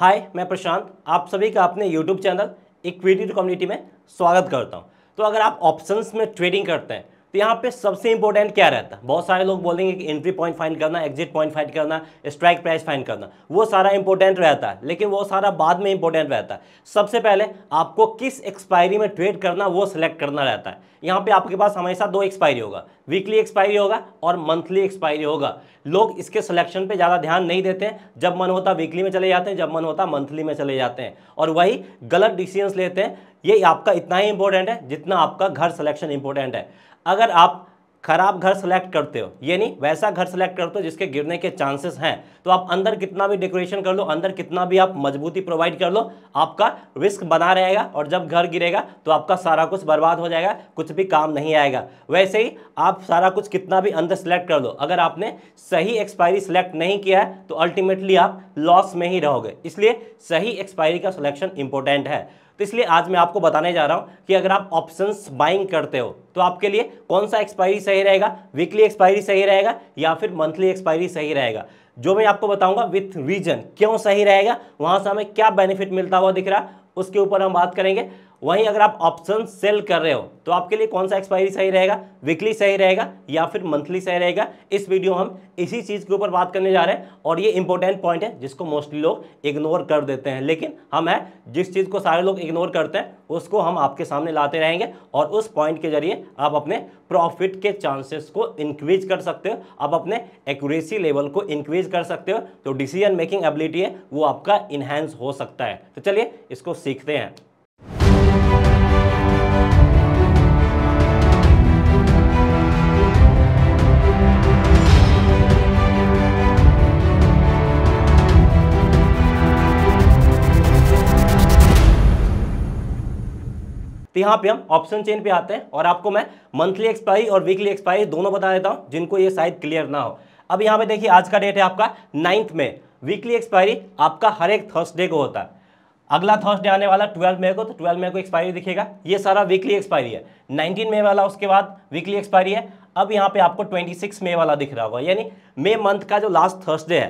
हाय मैं प्रशांत आप सभी का अपने यूट्यूब चैनल इक्विटी कम्युनिटी में स्वागत करता हूं तो अगर आप ऑप्शंस में ट्रेडिंग करते हैं तो यहाँ पे सबसे इंपॉर्टेंट क्या रहता है बहुत सारे लोग बोलेंगे कि एंट्री पॉइंट फाइंड करना एग्जिट पॉइंट फाइंड करना स्ट्राइक प्राइस फाइंड करना वो सारा इंपॉर्टेंट रहता है लेकिन वो सारा बाद में इंपॉर्टेंट रहता है सबसे पहले आपको किस एक्सपायरी में ट्रेड करना वो सिलेक्ट करना रहता है यहाँ पे आपके पास हमेशा दो एक्सपायरी होगा वीकली एक्सपायरी होगा और मंथली एक्सपायरी होगा लोग इसके सिलेक्शन पे ज़्यादा ध्यान नहीं देते हैं जब मन होता वीकली में चले जाते हैं जब मन होता मंथली में चले जाते हैं और वही गलत डिसीजंस लेते हैं ये आपका इतना ही इंपॉर्टेंट है जितना आपका घर सिलेक्शन इंपॉर्टेंट है अगर आप खराब घर सेलेक्ट करते हो यानी वैसा घर सेलेक्ट करते हो जिसके गिरने के चांसेस हैं तो आप अंदर कितना भी डेकोरेशन कर लो अंदर कितना भी आप मजबूती प्रोवाइड कर लो आपका रिस्क बना रहेगा और जब घर गिरेगा तो आपका सारा कुछ बर्बाद हो जाएगा कुछ भी काम नहीं आएगा वैसे ही आप सारा कुछ कितना भी अंदर सेलेक्ट कर लो अगर आपने सही एक्सपायरी सेलेक्ट नहीं किया है तो अल्टीमेटली आप लॉस में ही रहोगे इसलिए सही एक्सपायरी का सिलेक्शन इंपॉर्टेंट है तो इसलिए आज मैं आपको बताने जा रहा हूं कि अगर आप ऑप्शंस बाइंग करते हो तो आपके लिए कौन सा एक्सपायरी सही रहेगा वीकली एक्सपायरी सही रहेगा या फिर मंथली एक्सपायरी सही रहेगा जो मैं आपको बताऊंगा विथ रीजन क्यों सही रहेगा वहां से हमें क्या बेनिफिट मिलता हुआ दिख रहा है उसके ऊपर हम बात करेंगे वहीं अगर आप ऑप्शन सेल कर रहे हो तो आपके लिए कौन सा एक्सपायरी सही रहेगा वीकली सही रहेगा या फिर मंथली सही रहेगा इस वीडियो में हम इसी चीज़ के ऊपर बात करने जा रहे हैं और ये इंपॉर्टेंट पॉइंट है जिसको मोस्टली लोग इग्नोर कर देते हैं लेकिन हम है जिस चीज़ को सारे लोग इग्नोर करते हैं उसको हम आपके सामने लाते रहेंगे और उस पॉइंट के जरिए आप अपने प्रॉफिट के चांसेस को इंक्रीज कर सकते हो आप अपने एक्यूरेसी लेवल को इंक्रीज कर सकते हो तो डिसीजन मेकिंग एबिलिटी है वो आपका इन्हेंस हो सकता है तो चलिए इसको सीखते हैं तो यहाँ पे हम ऑप्शन चेन पे आते हैं और आपको मैं मंथली एक्सपायरी और वीकली एक्सपायरी दोनों बता देता हूँ जिनको ये शायद क्लियर ना हो अब यहाँ पे देखिए आज का डेट है आपका नाइन्थ में वीकली एक्सपायरी आपका हर एक थर्सडे को होता है अगला थर्सडे आने वाला ट्वेल्थ मई को तो ट्वेल्थ मई को एक्सपायरी दिखेगा ये सारा वीकली एक्सपायरी है नाइनटीन मई वाला उसके बाद वीकली एक्सपायरी है अब यहाँ पे आपको 26 मई वाला दिख रहा होगा यानी मई मंथ का जो लास्ट थर्सडे है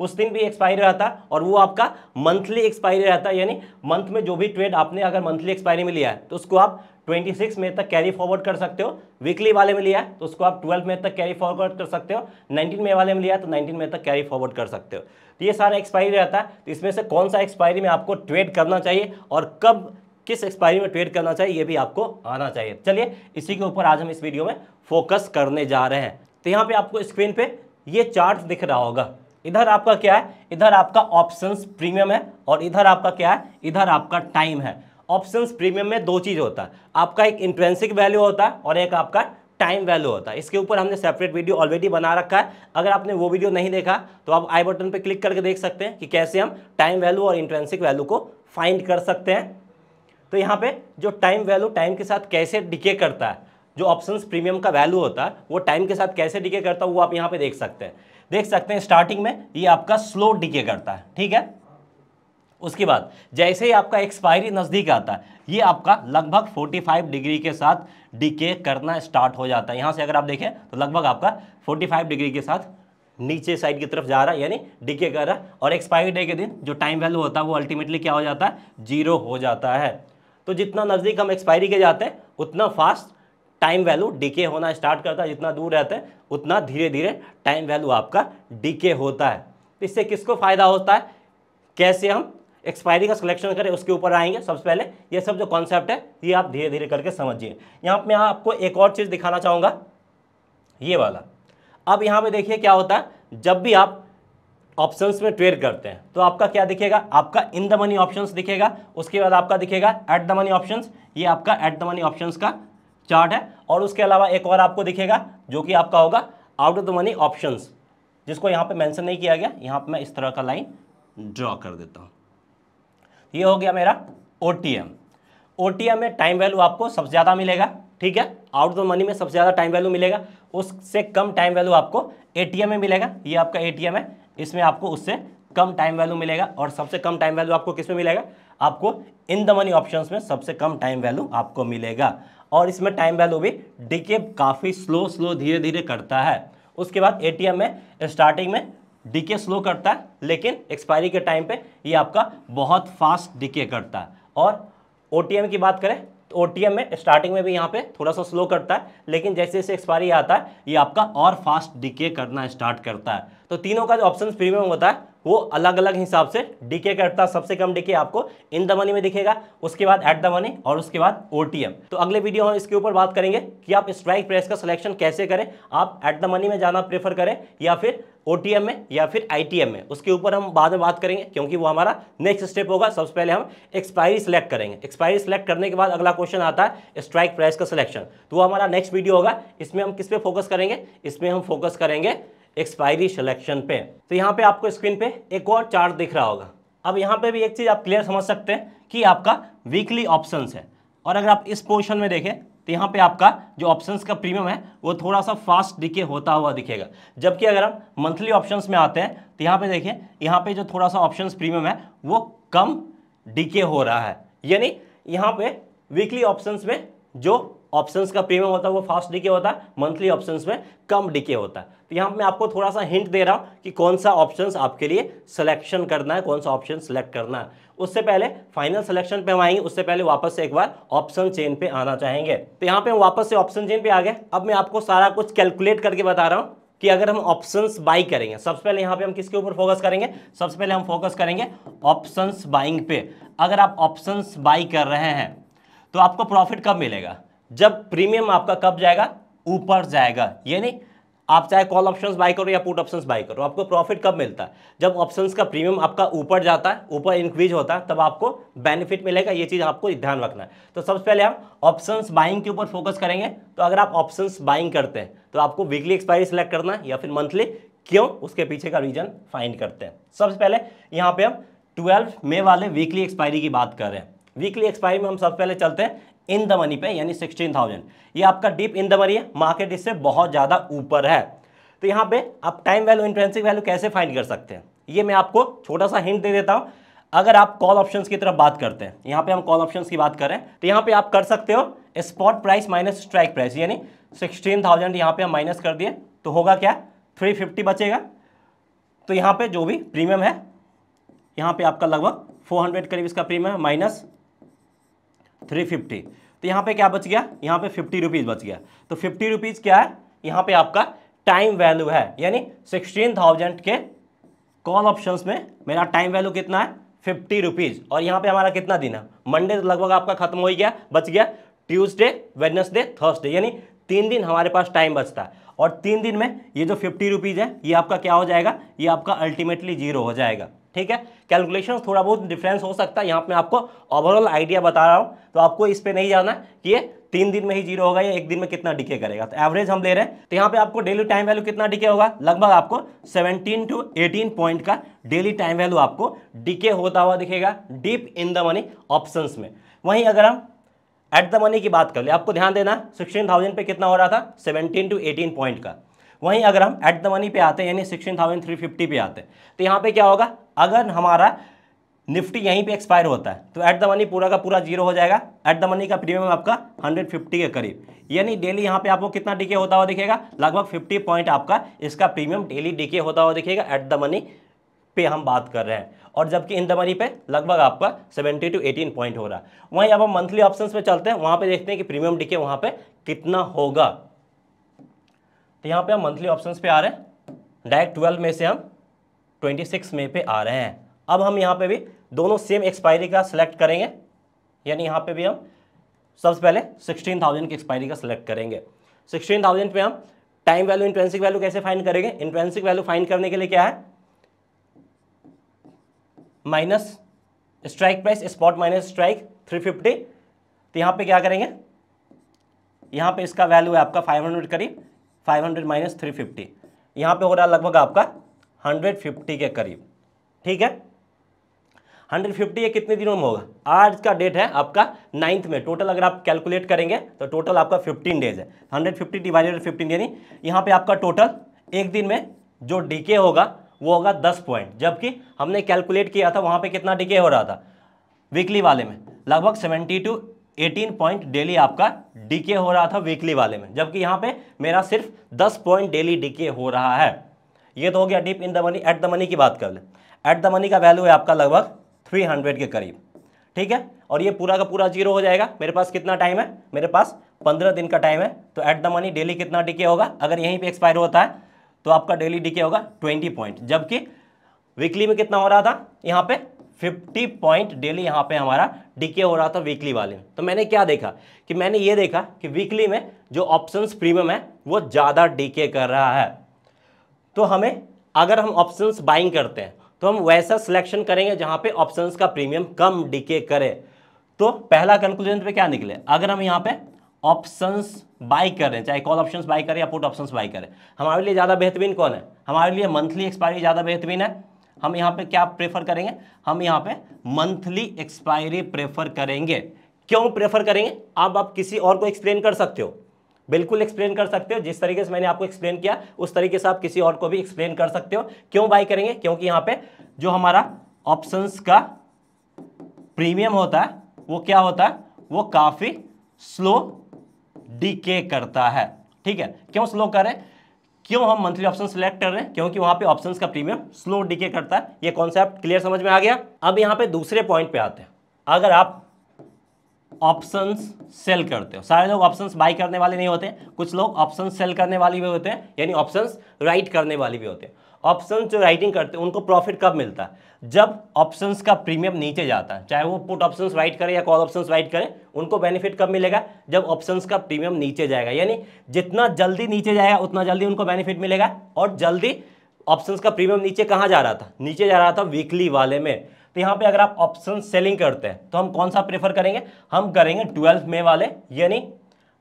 उस दिन भी एक्सपायरी रहता और वो आपका मंथली एक्सपायरी रहता यानी मंथ में जो भी ट्रेड आपने अगर मंथली एक्सपायरी में लिया है तो उसको आप 26 में तक कैरी फॉरवर्ड कर सकते हो वीकली वाले में लिया है तो उसको आप 12 में तक कैरी फॉरवर्ड कर सकते हो 19 में वाले में लिया तो 19 में तक कैरी फॉरवर्ड कर सकते हो तो ये सारा एक्सपायरी रहता है तो इसमें से कौन सा एक्सपायरी में आपको ट्रेड करना चाहिए और कब किस एक्सपायरी में ट्रेड करना चाहिए ये भी आपको आना चाहिए चलिए इसी के ऊपर आज हम इस वीडियो में फोकस करने जा रहे हैं तो यहाँ पर आपको स्क्रीन पर ये चार्ट दिख रहा होगा इधर आपका क्या है इधर आपका ऑप्शंस प्रीमियम है और इधर आपका क्या है इधर आपका टाइम है ऑप्शंस प्रीमियम में दो चीज़ होता है आपका एक इंट्रेंसिक वैल्यू होता है और एक आपका टाइम वैल्यू होता है इसके ऊपर हमने सेपरेट वीडियो ऑलरेडी बना रखा है अगर आपने वो वीडियो नहीं देखा तो आप आई बटन पर क्लिक करके देख सकते हैं कि कैसे हम टाइम वैल्यू और इंट्रेंसिक वैल्यू को फाइंड कर सकते हैं तो यहाँ पे जो टाइम वैल्यू टाइम के साथ कैसे डिके करता है जो ऑप्शंस प्रीमियम का वैल्यू होता है वो टाइम के साथ कैसे डिके करता है वो आप यहाँ पे देख सकते हैं देख सकते हैं स्टार्टिंग में ये आपका स्लो डिके करता है ठीक है उसके बाद जैसे ही आपका एक्सपायरी नज़दीक आता है ये आपका लगभग 45 डिग्री के साथ डिके करना स्टार्ट हो जाता है यहाँ से अगर आप देखें तो लगभग आपका 45 डिग्री के साथ नीचे साइड की तरफ जा रहा है यानी डिके कर रहा है और एक्सपायरी डे के दिन जो टाइम वैल्यू होता है वो अल्टीमेटली क्या हो जाता है जीरो हो जाता है तो जितना नज़दीक हम एक्सपायरी के जाते हैं उतना फास्ट टाइम वैल्यू डीके होना स्टार्ट करता है जितना दूर रहते हैं उतना धीरे धीरे टाइम वैल्यू आपका डीके होता है तो इससे किसको फ़ायदा होता है कैसे हम एक्सपायरी का सिलेक्शन करें उसके ऊपर आएंगे सबसे पहले ये सब जो कॉन्सेप्ट है ये आप धीरे धीरे करके समझिए यहाँ मैं आपको एक और चीज़ दिखाना चाहूँगा ये वाला अब यहाँ पे देखिए क्या होता है जब भी आप ऑप्शंस में ट्रेड करते हैं तो आपका क्या दिखेगा आपका इन द मनी ऑप्शंस दिखेगा उसके बाद आपका दिखेगा एट द मनी ऑप्शंस ये आपका एट द मनी ऑप्शंस का चार्ट है और उसके अलावा एक और आपको दिखेगा जो कि आपका होगा out of the money option जिसको यहाँ पे मेंशन नहीं किया गया यहाँ पे मैं इस तरह का लाइन ड्रॉ कर देता हूँ ये हो गया मेरा O T M M O T में टाइम वैल्यू आपको सबसे ज़्यादा मिलेगा ठीक है आउट ऑफ द मनी में सबसे ज़्यादा टाइम वैल्यू मिलेगा उससे कम टाइम वैल्यू आपको ए में मिलेगा ये आपका ए है इसमें आपको उससे कम टाइम वैल्यू मिलेगा और सबसे कम टाइम वैल्यू आपको किस में मिलेगा आपको इन द मनी ऑप्शन में सबसे कम टाइम वैल्यू आपको मिलेगा और इसमें टाइम वैल्यू भी डीके काफ़ी स्लो स्लो धीरे धीरे करता है उसके बाद ए में स्टार्टिंग में डीके स्लो करता है लेकिन एक्सपायरी के टाइम पे ये आपका बहुत फास्ट डीके करता है और ओ की बात करें तो ओ में स्टार्टिंग में भी यहाँ पे थोड़ा सा स्लो करता है लेकिन जैसे जैसे एक्सपायरी आता है ये आपका और फास्ट डीके करना स्टार्ट करता है तो तीनों का जो ऑप्शन प्रीमियम होता है वो अलग अलग हिसाब से डीके करता है सबसे कम डीके आपको इन द मनी में दिखेगा उसके बाद एट द मनी और उसके बाद ओ तो अगले वीडियो हम इसके ऊपर बात करेंगे कि आप स्ट्राइक प्राइस का सिलेक्शन कैसे करें आप एट द मनी में जाना प्रेफर करें या फिर ओ में या फिर आई में उसके ऊपर हम बाद में बात करेंगे क्योंकि वो हमारा नेक्स्ट स्टेप होगा सबसे पहले हम एक्सपायरी सिलेक्ट करेंगे एक्सपायरी सेलेक्ट करने के बाद अगला क्वेश्चन आता है स्ट्राइक प्राइस का सिलेक्शन तो वो हमारा नेक्स्ट वीडियो होगा इसमें हम किस पे फोकस करेंगे इसमें हम फोकस करेंगे एक्सपायरी सिलेक्शन पे तो यहाँ पे आपको स्क्रीन पे एक और चार्ट दिख रहा होगा अब यहाँ पे भी एक चीज़ आप क्लियर समझ सकते हैं कि आपका वीकली ऑप्शंस है और अगर आप इस पोर्शन में देखें तो यहाँ पे आपका जो ऑप्शंस का प्रीमियम है वो थोड़ा सा फास्ट डिके होता हुआ दिखेगा जबकि अगर हम मंथली ऑप्शंस में आते हैं तो यहाँ पे देखिए यहाँ पे जो थोड़ा सा ऑप्शंस प्रीमियम है वो कम डिके हो रहा है यानी यहाँ पे वीकली ऑप्शंस में जो ऑप्शंस का प्रीमियम होता है वो फास्ट डीके होता है मंथली ऑप्शंस में कम डीके होता है तो यहाँ मैं आपको थोड़ा सा हिंट दे रहा हूँ कि कौन सा ऑप्शंस आपके लिए सिलेक्शन करना है कौन सा ऑप्शन सेलेक्ट करना है उससे पहले फाइनल सिलेक्शन पे हम आएंगे उससे पहले वापस से एक बार ऑप्शन चेन पे आना चाहेंगे तो यहाँ पे हम वापस से ऑप्शन चेन पे आ गए अब मैं आपको सारा कुछ कैलकुलेट करके बता रहा हूँ कि अगर हम ऑप्शंस बाई करेंगे सबसे पहले यहाँ पे हम किसके ऊपर फोकस करेंगे सबसे पहले हम फोकस करेंगे ऑप्शंस बाइंग पे अगर आप ऑप्शंस बाई कर रहे हैं तो आपको प्रॉफिट कब मिलेगा जब प्रीमियम आपका कब जाएगा ऊपर जाएगा यानी आप चाहे कॉल ऑप्शंस बाय करो या पुट ऑप्शंस बाय करो आपको प्रॉफिट कब मिलता है जब ऑप्शंस का प्रीमियम आपका ऊपर जाता है ऊपर इंक्रीज होता है तब आपको बेनिफिट मिलेगा ये चीज़ आपको ध्यान रखना है तो सबसे पहले हम ऑप्शंस बाइंग के ऊपर फोकस करेंगे तो अगर आप ऑप्शंस बाइंग करते हैं तो आपको वीकली एक्सपायरी सेलेक्ट करना है या फिर मंथली क्यों उसके पीछे का रीजन फाइंड करते हैं सबसे पहले यहाँ पर हम ट्वेल्व मे वाले वीकली एक्सपायरी की बात कर रहे हैं वीकली एक्सपायरी में हम सबसे पहले चलते हैं इन द मनी पे यानी सिक्सटीन थाउजेंड ये आपका डीप इन द मनी है मार्केट इससे बहुत ज़्यादा ऊपर है तो यहाँ पे आप टाइम वैल्यू इंट्रेंसिक वैल्यू कैसे फाइंड कर सकते हैं ये मैं आपको छोटा सा हिंट दे देता हूँ अगर आप कॉल ऑप्शन की तरफ बात करते हैं यहाँ पर हम कॉल ऑप्शन की बात करें तो यहाँ पे आप कर सकते हो spot price minus strike price यानी सिक्सटीन थाउजेंड यहाँ पर हम माइनस कर दिए तो होगा क्या थ्री फिफ्टी बचेगा तो यहाँ पे जो भी प्रीमियम है यहाँ पे आपका लगभग फोर हंड्रेड करीब इसका प्रीमियम माइनस थ्री फिफ्टी तो यहाँ पे क्या बच गया यहाँ पे फिफ्टी रुपीज़ बच गया तो फिफ्टी रुपीज़ क्या है यहाँ पे आपका टाइम वैल्यू है यानी सिक्सटीन थाउजेंड के कॉल ऑप्शंस में मेरा टाइम वैल्यू कितना है फिफ्टी रुपीज़ और यहाँ पे हमारा कितना दिन है मंडे तो लगभग आपका खत्म हो ही गया बच गया ट्यूजडे वेडनेसडे थर्सडे यानी तीन दिन हमारे पास टाइम बचता है और तीन दिन में ये जो फिफ्टी रुपीज़ है ये आपका क्या हो जाएगा ये आपका अल्टीमेटली जीरो हो जाएगा ठीक है कैलकुलेशन थोड़ा बहुत डिफरेंस हो सकता है यहाँ पे आपको ओवरऑल आइडिया बता रहा हूँ तो आपको इस पर नहीं जाना कि ये तीन दिन में ही जीरो होगा या एक दिन में कितना डिके करेगा तो एवरेज हम ले रहे हैं तो यहाँ पे आपको डेली टाइम वैल्यू कितना डिके होगा लगभग आपको 17 टू 18 पॉइंट का डेली टाइम वैल्यू आपको डिके होता हुआ दिखेगा deep in the money options में वहीं अगर हम एट द मनी की बात कर ले आपको ध्यान देना सिक्सटीन थाउजेंड पर कितना हो रहा था सेवनटीन टू एटीन पॉइंट का वहीं अगर हम एट द मनी पे आते हैं यानी सिक्सटीन थाउजेंड थ्री फिफ्टी पे आते हैं तो यहाँ पे क्या होगा अगर हमारा निफ्टी यहीं पे एक्सपायर होता है तो एट द मनी पूरा का पूरा जीरो हो जाएगा एट द मनी का प्रीमियम आपका 150 के करीब यानी डेली यहाँ पे आपको कितना डिके होता हुआ दिखेगा लगभग 50 पॉइंट आपका इसका प्रीमियम डेली डिके होता हुआ दिखेगा एट द मनी पे हम बात कर रहे हैं और जबकि इन दमरी पे लगभग आपका 70 टू 18 पॉइंट हो रहा है वहीं अब हम मंथली ऑप्शंस पे चलते हैं वहां पे देखते हैं कि प्रीमियम डीके वहां पे कितना होगा तो यहां पे हम मंथली ऑप्शंस पे आ रहे हैं डायरेक्ट ट्वेल्व में से हम ट्वेंटी सिक्स में पे आ रहे हैं अब हम यहाँ पे भी दोनों सेम एक्सपायरी का सिलेक्ट करेंगे यानी यहाँ पे भी हम सबसे पहले सिक्सटीन थाउजेंड की एक्सपायरी का सिलेक्ट करेंगे सिक्सटीन थाउजेंड हम टाइम वैल्यू इंट्रेंसिक वैल्यू कैसे फाइन करेंगे इंट्रेंसिक वैल्यू फाइन करने के लिए क्या है minus strike price spot minus strike 350 fifty तो यहाँ पे क्या करेंगे यहाँ पे इसका वैल्यू है आपका 500 हंड्रेड करीब five hundred minus three fifty यहाँ पर हो रहा लगभग आपका 150 के करीब ठीक है 150 फिफ्टी ये कितने दिनों में होगा आज का डेट है आपका नाइन्थ में टोटल अगर आप कैलकुलेट करेंगे तो टोटल आपका 15 डेज है 150 फिफ्टी डिवाइडेड फिफ्टीन यानी यहाँ पे आपका टोटल एक दिन में जो डीके होगा वो होगा दस पॉइंट जबकि हमने कैलकुलेट किया था वहाँ पे कितना डिके हो रहा था वीकली वाले में लगभग seventy to eighteen point daily आपका डीके हो रहा था वीकली वाले में जबकि यहाँ पे मेरा सिर्फ दस पॉइंट डेली डीके हो रहा है ये तो हो गया deep in the money at the money की बात कर ले एट द मनी का वैल्यू है आपका लगभग थ्री हंड्रेड के करीब ठीक है और ये पूरा का पूरा जीरो हो जाएगा मेरे पास कितना टाइम है मेरे पास पंद्रह दिन का टाइम है तो एट द मनी डेली कितना डिके होगा अगर यहीं पे एक्सपायर होता है तो आपका डेली डी होगा ट्वेंटी पॉइंट जबकि वीकली में कितना हो रहा था यहाँ पे फिफ्टी पॉइंट डेली यहाँ पे हमारा डीके हो रहा था वीकली वाले में तो मैंने क्या देखा कि मैंने ये देखा कि वीकली में जो ऑप्शंस प्रीमियम है वो ज़्यादा डीके कर रहा है तो हमें अगर हम ऑप्शंस बाइंग करते हैं तो हम वैसा सिलेक्शन करेंगे जहाँ पे ऑप्शंस का प्रीमियम कम डीके करे तो पहला कंक्लूजन पर क्या निकले अगर हम यहाँ पे ऑप्शंस बाई करें चाहे कॉल ऑप्शंस बाई करें या पुट ऑप्शंस बाई करें हमारे लिए ज़्यादा बेहतरीन कौन है हमारे लिए मंथली एक्सपायरी ज़्यादा बेहतरीन है हम यहाँ पे क्या प्रेफर करेंगे हम यहाँ पे मंथली एक्सपायरी प्रेफर करेंगे क्यों प्रेफर करेंगे आप आप किसी और को एक्सप्लेन कर सकते हो बिल्कुल एक्सप्लेन कर सकते हो जिस तरीके से मैंने आपको एक्सप्लेन किया उस तरीके से आप किसी और को भी एक्सप्लेन कर सकते हो क्यों बाई करेंगे क्योंकि यहाँ पे जो हमारा ऑप्शंस का प्रीमियम होता है वो क्या होता है वो काफ़ी स्लो डीके करता है ठीक है क्यों स्लो करें क्यों हम मंथली ऑप्शन सिलेक्ट कर रहे हैं क्योंकि वहां पे ऑप्शंस का प्रीमियम स्लो डीके करता है ये कॉन्सेप्ट क्लियर समझ में आ गया अब यहां पे दूसरे पॉइंट पे आते हैं अगर आप ऑप्शंस सेल करते हो सारे लोग ऑप्शंस बाई करने वाले नहीं होते कुछ लोग ऑप्शंस सेल करने वाले भी होते हैं यानी ऑप्शंस राइट करने वाले भी होते हैं ऑप्शन जो राइटिंग करते हैं उनको प्रॉफिट कब मिलता है जब ऑप्शंस का प्रीमियम नीचे जाता है चाहे वो पुट ऑप्शंस राइट करें या कॉल ऑप्शंस राइट करें उनको बेनिफिट कब मिलेगा जब ऑप्शंस का प्रीमियम नीचे जाएगा यानी जितना जल्दी नीचे जाएगा उतना जल्दी उनको बेनिफिट मिलेगा और जल्दी ऑप्शन का प्रीमियम नीचे कहाँ जा रहा था नीचे जा रहा था वीकली वाले में तो यहाँ पे अगर आप ऑप्शन सेलिंग करते हैं तो हम कौन सा प्रेफर करेंगे हम करेंगे ट्वेल्थ मे वाले यानी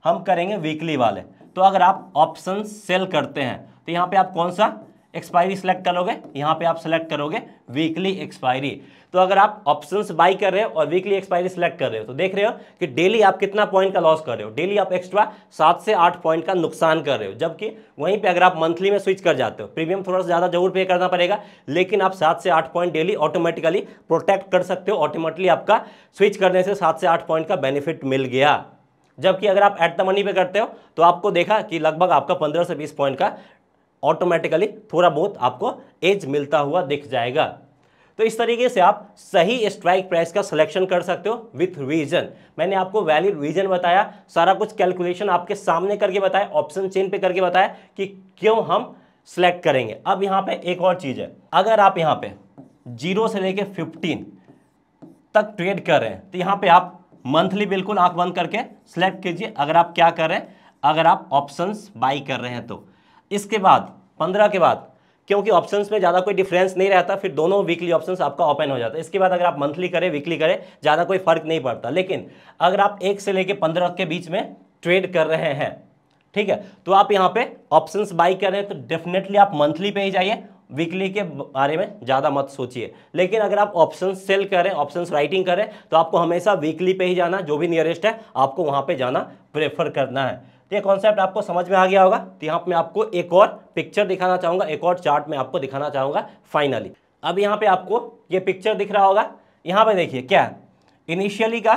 हम करेंगे वीकली वाले तो अगर आप ऑप्शन सेल करते हैं तो यहाँ पे आप कौन सा एक्सपायरी सेलेक्ट करोगे यहाँ पे आप सेलेक्ट करोगे वीकली एक्सपायरी तो अगर आप ऑप्शंस बाई कर रहे हो और वीकली एक्सपायरी सेलेक्ट कर रहे हो तो देख रहे हो कि डेली आप कितना पॉइंट का लॉस कर रहे हो डेली आप एक्स्ट्रा सात से आठ पॉइंट का नुकसान कर रहे हो जबकि वहीं पे अगर आप मंथली में स्विच कर जाते हो प्रीमियम थोड़ा सा ज़्यादा जरूर पे करना पड़ेगा लेकिन आप सात से आठ पॉइंट डेली ऑटोमेटिकली प्रोटेक्ट कर सकते हो ऑटोमेटिकली आपका स्विच करने से सात से आठ पॉइंट का बेनिफिट मिल गया जबकि अगर आप एट द मनी पे करते हो तो आपको देखा कि लगभग आपका 15 से 20 पॉइंट का ऑटोमेटिकली थोड़ा बहुत आपको एज मिलता हुआ दिख जाएगा तो इस तरीके से आप सही स्ट्राइक प्राइस का सिलेक्शन कर सकते हो विथ रीजन मैंने आपको वैलिड रीजन बताया सारा कुछ कैलकुलेशन आपके सामने करके बताया ऑप्शन चेन पे करके बताया कि क्यों हम सिलेक्ट करेंगे अब यहाँ पे एक और चीज़ है अगर आप यहाँ पे जीरो से लेके फिफ्टीन तक ट्रेड कर रहे हैं तो यहाँ पे आप मंथली बिल्कुल आँख बंद करके सेलेक्ट कीजिए अगर आप क्या कर रहे हैं अगर आप ऑप्शन बाई कर रहे हैं तो इसके बाद पंद्रह के बाद क्योंकि ऑप्शंस में ज़्यादा कोई डिफरेंस नहीं रहता फिर दोनों वीकली ऑप्शंस आपका ओपन हो जाता है इसके बाद अगर आप मंथली करें वीकली करें ज़्यादा कोई फर्क नहीं पड़ता लेकिन अगर आप एक से लेकर पंद्रह के बीच में ट्रेड कर रहे हैं ठीक है तो आप यहाँ पे ऑप्शंस बाई कर रहे हैं तो डेफिनेटली आप मंथली पे ही जाइए वीकली के बारे में ज़्यादा मत सोचिए लेकिन अगर आप ऑप्शन सेल करें ऑप्शन राइटिंग करें तो आपको हमेशा वीकली पे ही जाना जो भी नियरेस्ट है आपको वहाँ पे जाना प्रेफर करना है तो ये कॉन्सेप्ट आपको समझ में आ गया होगा तो यहाँ पे मैं आपको एक और पिक्चर दिखाना चाहूँगा एक और चार्ट में आपको दिखाना चाहूँगा फाइनली अब यहाँ पे आपको ये पिक्चर दिख रहा होगा यहाँ पर देखिए क्या इनिशियली का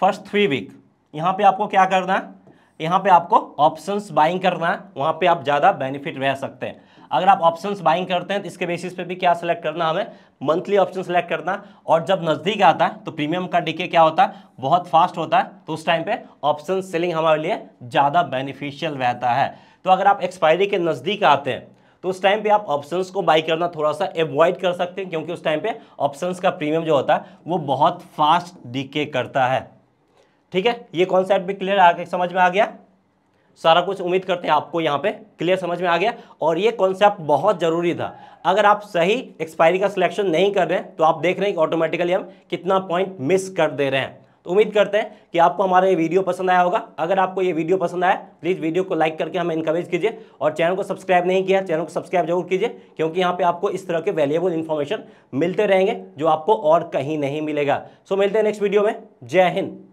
फर्स्ट थ्री वीक यहाँ पे आपको क्या करना है यहाँ पे आपको ऑप्शंस बाइंग करना है वहाँ पे आप ज़्यादा बेनिफिट रह सकते हैं अगर आप ऑप्शन बाइंग करते हैं तो इसके बेसिस पे भी क्या सेलेक्ट करना हमें मंथली ऑप्शन सेलेक्ट करना और जब नज़दीक आता है तो प्रीमियम का डीके क्या होता है बहुत फास्ट होता है तो उस टाइम पे ऑप्शन सेलिंग हमारे लिए ज़्यादा बेनिफिशियल रहता है तो अगर आप एक्सपायरी के नज़दीक आते हैं तो उस टाइम पे आप ऑप्शंस को बाई करना थोड़ा सा एवॉइड कर सकते हैं क्योंकि उस टाइम पे ऑप्शंस का प्रीमियम जो होता है वो बहुत फास्ट डीके करता है ठीक है ये कॉन्सेप्ट भी क्लियर आगे समझ में आ गया सारा कुछ उम्मीद करते हैं आपको यहाँ पे क्लियर समझ में आ गया और ये कॉन्सेप्ट बहुत ज़रूरी था अगर आप सही एक्सपायरी का सिलेक्शन नहीं कर रहे हैं तो आप देख रहे हैं कि ऑटोमेटिकली हम कितना पॉइंट मिस कर दे रहे हैं तो उम्मीद करते हैं कि आपको हमारा ये वीडियो पसंद आया होगा अगर आपको ये वीडियो पसंद आया प्लीज़ वीडियो को लाइक करके हमें इंकरेज कीजिए और चैनल को सब्सक्राइब नहीं किया चैनल को सब्सक्राइब जरूर कीजिए क्योंकि यहाँ पे आपको इस तरह के वैल्यूएबल इन्फॉर्मेशन मिलते रहेंगे जो आपको और कहीं नहीं मिलेगा सो मिलते हैं नेक्स्ट वीडियो में जय हिंद